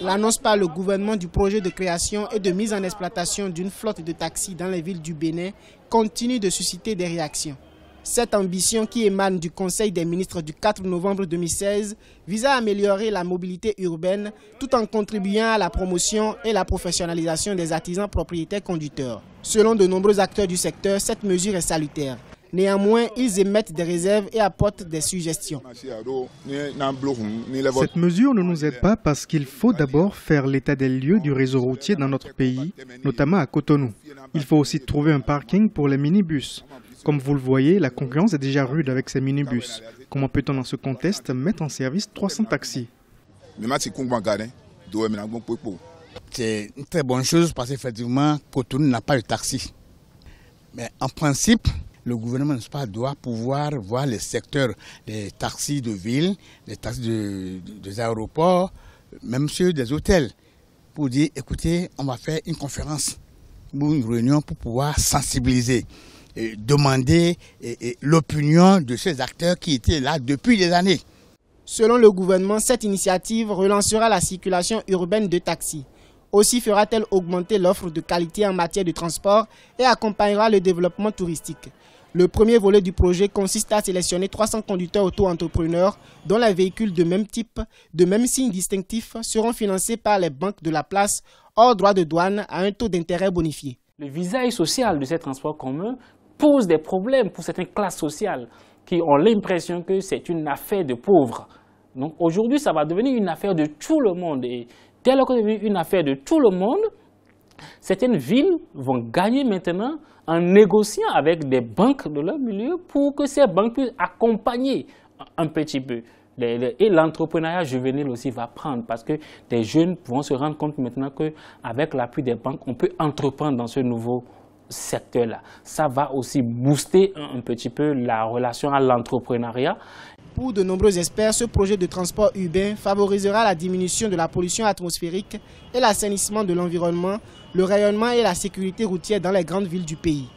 L'annonce par le gouvernement du projet de création et de mise en exploitation d'une flotte de taxis dans les villes du Bénin continue de susciter des réactions. Cette ambition qui émane du Conseil des ministres du 4 novembre 2016 vise à améliorer la mobilité urbaine tout en contribuant à la promotion et la professionnalisation des artisans propriétaires conducteurs. Selon de nombreux acteurs du secteur, cette mesure est salutaire. Néanmoins, ils émettent des réserves et apportent des suggestions. Cette mesure ne nous aide pas parce qu'il faut d'abord faire l'état des lieux du réseau routier dans notre pays, notamment à Cotonou. Il faut aussi trouver un parking pour les minibus. Comme vous le voyez, la concurrence est déjà rude avec ces minibus. Comment peut-on dans ce contexte mettre en service 300 taxis C'est une très bonne chose parce qu'effectivement, Cotonou n'a pas de taxi. Mais en principe, le gouvernement doit pouvoir voir les secteurs, des taxis de ville, les taxis des aéroports, même ceux des hôtels, pour dire écoutez, on va faire une conférence ou une réunion pour pouvoir sensibiliser. Et demander l'opinion de ces acteurs qui étaient là depuis des années. Selon le gouvernement, cette initiative relancera la circulation urbaine de taxis. Aussi fera-t-elle augmenter l'offre de qualité en matière de transport et accompagnera le développement touristique. Le premier volet du projet consiste à sélectionner 300 conducteurs auto-entrepreneurs dont les véhicules de même type, de même signe distinctif seront financés par les banques de la place hors droit de douane à un taux d'intérêt bonifié. Le visage social de ces transports communs pose des problèmes pour certaines classes sociales qui ont l'impression que c'est une affaire de pauvres. Donc aujourd'hui, ça va devenir une affaire de tout le monde. Et tel que c'est une affaire de tout le monde, certaines villes vont gagner maintenant en négociant avec des banques de leur milieu pour que ces banques puissent accompagner un petit peu. Et l'entrepreneuriat juvénile aussi va prendre parce que des jeunes vont se rendre compte maintenant qu'avec l'appui des banques, on peut entreprendre dans ce nouveau secteur-là. Ça va aussi booster un petit peu la relation à l'entrepreneuriat pour de nombreux experts, ce projet de transport urbain favorisera la diminution de la pollution atmosphérique et l'assainissement de l'environnement, le rayonnement et la sécurité routière dans les grandes villes du pays.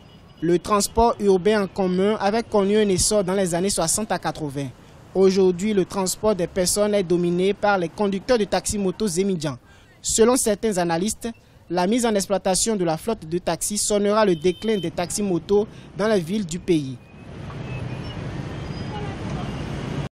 Le transport urbain en commun avait connu un essor dans les années 60 à 80. Aujourd'hui, le transport des personnes est dominé par les conducteurs de taxis-motos émigrants. Selon certains analystes, la mise en exploitation de la flotte de taxis sonnera le déclin des taxis-motos dans les villes du pays.